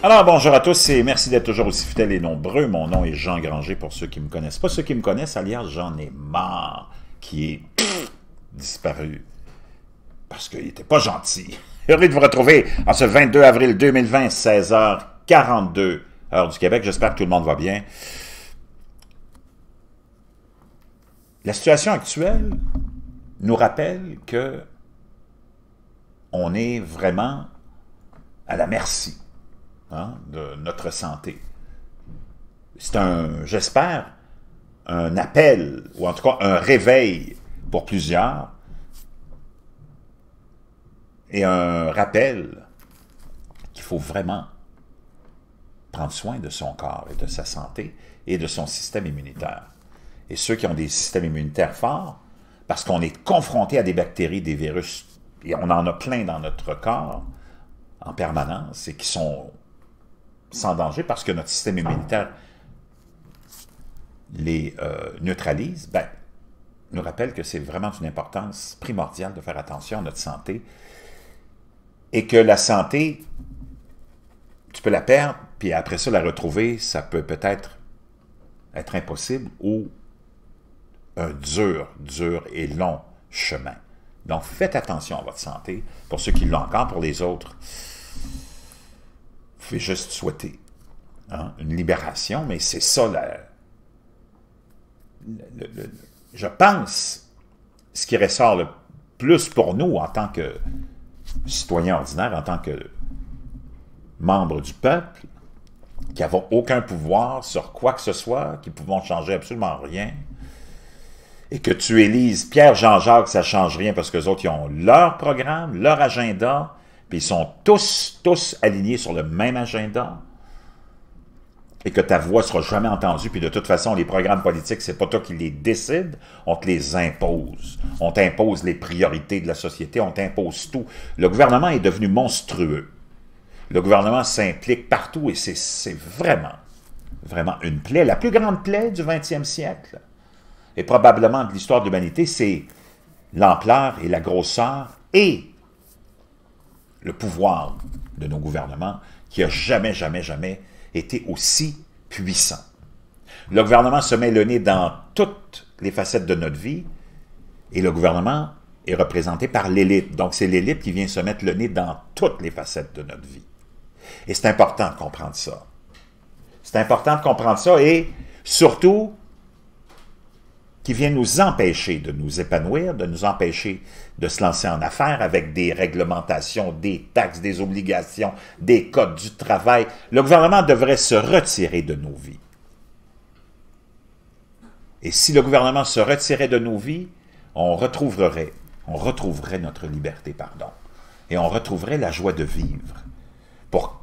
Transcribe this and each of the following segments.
Alors bonjour à tous et merci d'être toujours aussi fidèles et nombreux. Mon nom est Jean Granger pour ceux qui me connaissent. Pas ceux qui me connaissent, alias j'en ai marre, qui est disparu parce qu'il n'était pas gentil. Heureux de vous retrouver en ce 22 avril 2020, 16h42, heure du Québec. J'espère que tout le monde va bien. La situation actuelle nous rappelle que on est vraiment à la merci Hein, de notre santé. C'est un, j'espère, un appel, ou en tout cas un réveil pour plusieurs, et un rappel qu'il faut vraiment prendre soin de son corps et de sa santé et de son système immunitaire. Et ceux qui ont des systèmes immunitaires forts, parce qu'on est confronté à des bactéries, des virus, et on en a plein dans notre corps en permanence, et qui sont sans danger parce que notre système immunitaire les euh, neutralise, ben, nous rappelle que c'est vraiment d'une importance primordiale de faire attention à notre santé et que la santé, tu peux la perdre, puis après ça, la retrouver, ça peut peut-être être impossible ou un dur, dur et long chemin. Donc, faites attention à votre santé, pour ceux qui l'ont encore, pour les autres pouvez juste souhaiter hein, une libération, mais c'est ça je pense, ce qui ressort le plus pour nous en tant que citoyens ordinaires, en tant que membres du peuple, qui n'avons aucun pouvoir sur quoi que ce soit, qui ne pouvons changer absolument rien, et que tu élises Pierre, Jean-Jacques, ça ne change rien parce que les autres, ils ont leur programme, leur agenda, puis ils sont tous, tous alignés sur le même agenda, et que ta voix sera jamais entendue, puis de toute façon, les programmes politiques, c'est pas toi qui les décides, on te les impose. On t'impose les priorités de la société, on t'impose tout. Le gouvernement est devenu monstrueux. Le gouvernement s'implique partout, et c'est vraiment, vraiment une plaie, la plus grande plaie du 20e siècle, et probablement de l'histoire de l'humanité, c'est l'ampleur et la grosseur et le pouvoir de nos gouvernements qui a jamais, jamais, jamais été aussi puissant. Le gouvernement se met le nez dans toutes les facettes de notre vie et le gouvernement est représenté par l'élite. Donc c'est l'élite qui vient se mettre le nez dans toutes les facettes de notre vie. Et c'est important de comprendre ça. C'est important de comprendre ça et surtout qui vient nous empêcher de nous épanouir, de nous empêcher de se lancer en affaires avec des réglementations, des taxes, des obligations, des codes du travail. Le gouvernement devrait se retirer de nos vies. Et si le gouvernement se retirait de nos vies, on retrouverait, on retrouverait notre liberté, pardon, et on retrouverait la joie de vivre. Pour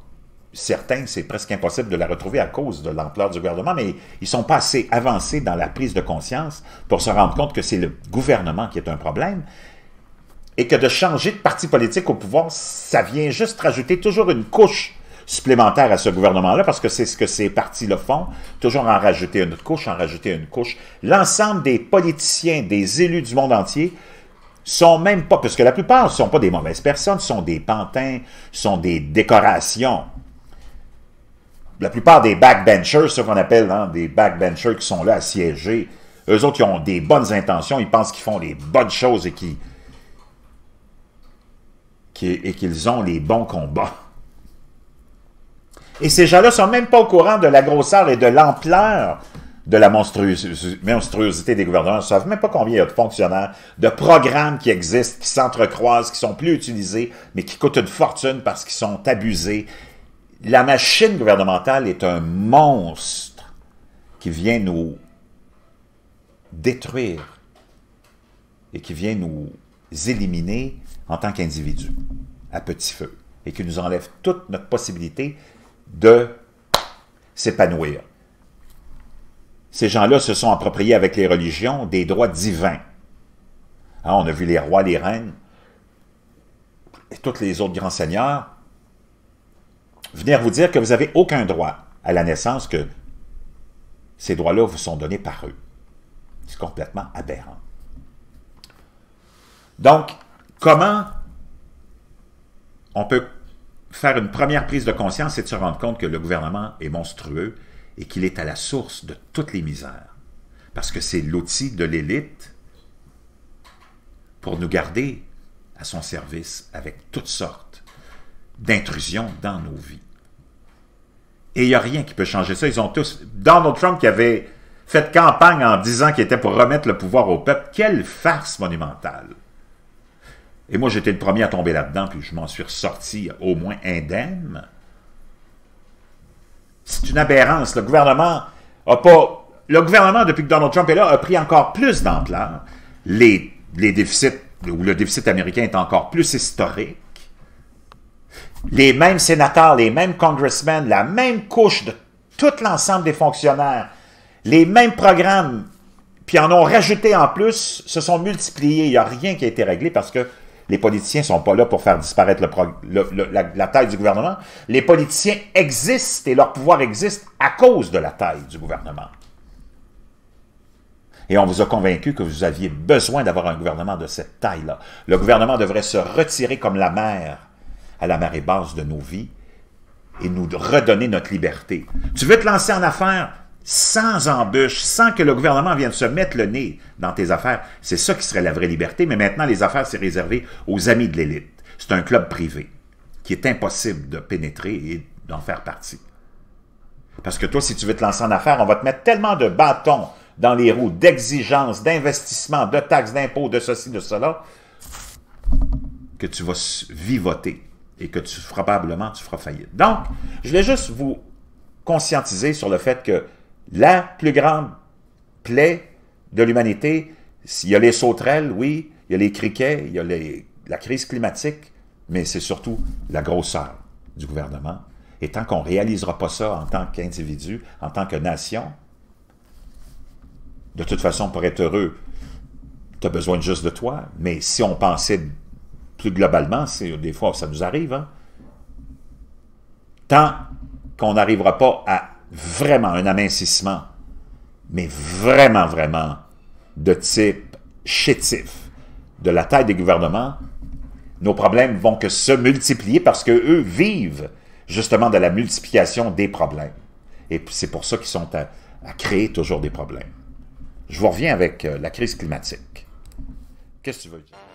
certains, c'est presque impossible de la retrouver à cause de l'ampleur du gouvernement, mais ils sont pas assez avancés dans la prise de conscience pour se rendre compte que c'est le gouvernement qui est un problème et que de changer de parti politique au pouvoir, ça vient juste rajouter toujours une couche supplémentaire à ce gouvernement-là, parce que c'est ce que ces partis-là font, toujours en rajouter une couche, en rajouter une couche. L'ensemble des politiciens, des élus du monde entier, sont même pas, parce que la plupart ne sont pas des mauvaises personnes, sont des pantins, sont des décorations la plupart des backbenchers, ce qu'on appelle hein, des backbenchers qui sont là à siéger, eux autres, qui ont des bonnes intentions, ils pensent qu'ils font les bonnes choses et qu'ils et qu'ils ont les bons combats. Et ces gens-là sont même pas au courant de la grosseur et de l'ampleur de la monstruosité des gouvernements. Ils ne savent même pas combien il y a de fonctionnaires, de programmes qui existent, qui s'entrecroisent, qui sont plus utilisés, mais qui coûtent une fortune parce qu'ils sont abusés la machine gouvernementale est un monstre qui vient nous détruire et qui vient nous éliminer en tant qu'individus à petit feu et qui nous enlève toute notre possibilité de s'épanouir. Ces gens-là se sont appropriés avec les religions des droits divins. Hein, on a vu les rois, les reines et tous les autres grands seigneurs venir vous dire que vous n'avez aucun droit à la naissance, que ces droits-là vous sont donnés par eux. C'est complètement aberrant. Donc, comment on peut faire une première prise de conscience, c'est de se rendre compte que le gouvernement est monstrueux et qu'il est à la source de toutes les misères. Parce que c'est l'outil de l'élite pour nous garder à son service avec toutes sortes d'intrusion dans nos vies. Et il n'y a rien qui peut changer ça. Ils ont tous... Donald Trump qui avait fait campagne en disant qu'il était pour remettre le pouvoir au peuple, quelle farce monumentale. Et moi, j'étais le premier à tomber là-dedans, puis je m'en suis ressorti au moins indemne. C'est une aberrance. Le gouvernement a pas... Le gouvernement, depuis que Donald Trump est là, a pris encore plus d'ampleur. Les, les déficits, ou le déficit américain est encore plus historique les mêmes sénateurs, les mêmes congressmen, la même couche de tout l'ensemble des fonctionnaires, les mêmes programmes, puis en ont rajouté en plus, se sont multipliés. Il n'y a rien qui a été réglé parce que les politiciens ne sont pas là pour faire disparaître la, la, taille du gouvernement. Les politiciens existent et leur pouvoir existe à cause de la taille du gouvernement. Et on vous a convaincu que vous aviez besoin d'avoir un gouvernement de cette taille-là. Le gouvernement devrait se retirer comme la mer à la marée basse de nos vies et nous redonner notre liberté. Tu veux te lancer en affaires sans embûche, sans que le gouvernement vienne se mettre le nez dans tes affaires. C'est ça qui serait la vraie liberté, mais maintenant les affaires, c'est réservé aux amis de l'élite. C'est un club privé qui est impossible de pénétrer et d'en faire partie. Parce que toi, si tu veux te lancer en affaires, on va te mettre tellement de bâtons dans les roues, d'exigences, d'investissements, de taxes, d'impôts, de ceci, de cela, que tu vas vivoter et que tu, probablement tu feras faillite. Donc, je voulais juste vous conscientiser sur le fait que la plus grande plaie de l'humanité, il y a les sauterelles, oui, il y a les criquets, il y a la crise climatique, mais c'est surtout la grosseur du gouvernement. Et tant qu'on ne réalisera pas ça en tant qu'individu, en tant que nation, de toute façon, pour être heureux, tu as besoin juste de toi. Mais si on pensait globalement c'est des fois ça nous arrive, hein. tant qu'on n'arrivera pas à vraiment un amincissement, mais vraiment, vraiment de type chétif de la taille des gouvernements, nos problèmes vont que se multiplier parce qu'eux vivent justement de la multiplication des problèmes. Et c'est pour ça qu'ils sont à, à, créer toujours des problèmes. Je vous reviens avec euh, la crise climatique. Qu'est-ce que tu veux dire?